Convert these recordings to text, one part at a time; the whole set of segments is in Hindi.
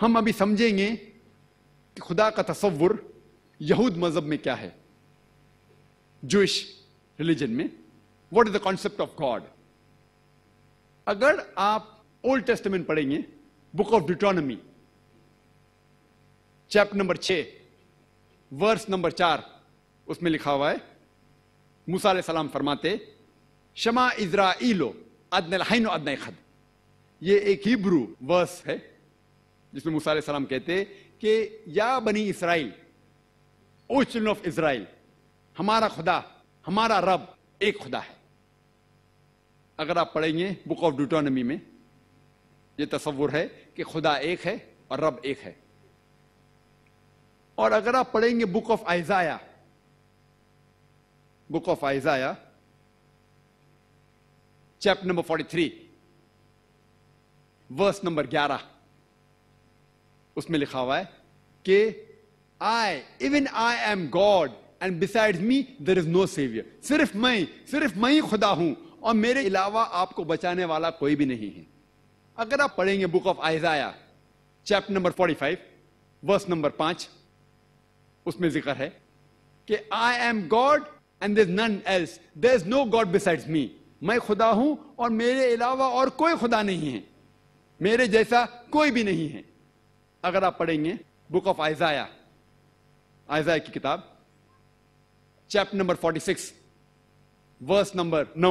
हम अभी समझेंगे कि खुदा का तस्वुर यहूद मजहब में क्या है जोश रिलीजन में what is the concept of God अगर आप ओल्ड टेस्टमेंट पढ़ेंगे book of Deuteronomy chapter number छ वर्स नंबर चार उसमें लिखा हुआ है मूसा सलाम फरमाते शमा इजरा इलो अदन अदन खद ये एक हिब्रू वर्स है जिसमें मूसा सलाम कहते कि या बनी इसराइल ओ चिल्ड्रन ऑफ इसराइल हमारा खुदा हमारा रब एक खुदा है अगर आप पढ़ेंगे बुक ऑफ डिटोनमी में यह तस्वुर है कि खुदा एक है और रब एक है और अगर आप पढ़ेंगे book of Isaiah book of Isaiah chapter number 43 verse number 11 उसमें लिखा हुआ है कि I even I am God and beside me there is no saviour सिर्फ मैं सिर्फ मैं ही खुदा हूं और मेरे अलावा आपको बचाने वाला कोई भी नहीं है अगर आप पढ़ेंगे book of Isaiah chapter number 45 verse number पांच उसमें जिक्र है कि I am God and there none else there is no God besides me मैं खुदा हूं और मेरे अलावा और कोई खुदा नहीं है मेरे जैसा कोई भी नहीं है अगर आप पढ़ेंगे बुक ऑफ आइजाया आइजाया की किताब चैप्टर नंबर 46 वर्स नंबर 9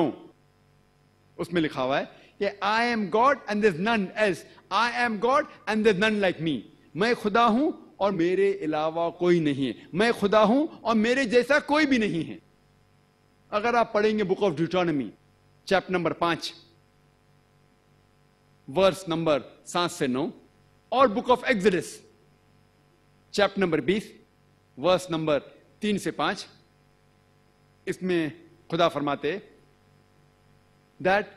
उसमें लिखा हुआ है कि I am God and this none as I am God and this none like me मैं खुदा हूं और मेरे अलावा कोई नहीं है मैं खुदा हूं और मेरे जैसा कोई भी नहीं है अगर आप पढ़ेंगे book of Deuteronomy chapter number पांच वर्स नंबर सात से नौ और book of Exodus chapter number 20 verse number तीन से पांच इसमें खुदा फरमाते that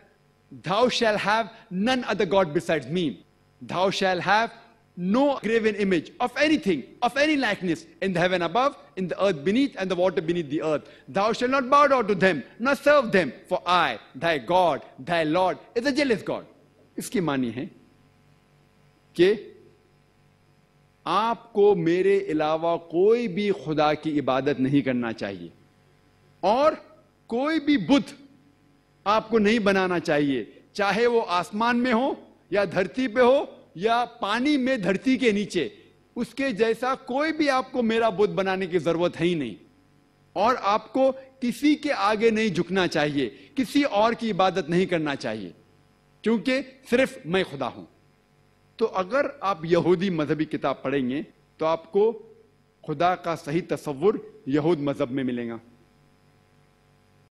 thou shall have none other God beside me thou shall have no graven image of any thing of any likeness in heaven above in the earth beneath and the water beneath the earth thou shall not bowed out to धैम not serve them for I thy God thy Lord is a is God इसकी मानी है कि आपको मेरे अलावा कोई भी खुदा की इबादत नहीं करना चाहिए और कोई भी बुद्ध आपको नहीं बनाना चाहिए चाहे वो आसमान में हो या धरती पे हो या पानी में धरती के नीचे उसके जैसा कोई भी आपको मेरा बुद्ध बनाने की जरूरत है ही नहीं और आपको किसी के आगे नहीं झुकना चाहिए किसी और की इबादत नहीं करना चाहिए क्योंकि सिर्फ मैं खुदा हूं तो अगर आप यहूदी मजहबी किताब पढ़ेंगे तो आपको खुदा का सही तस्वुर यहूद मजहब में मिलेगा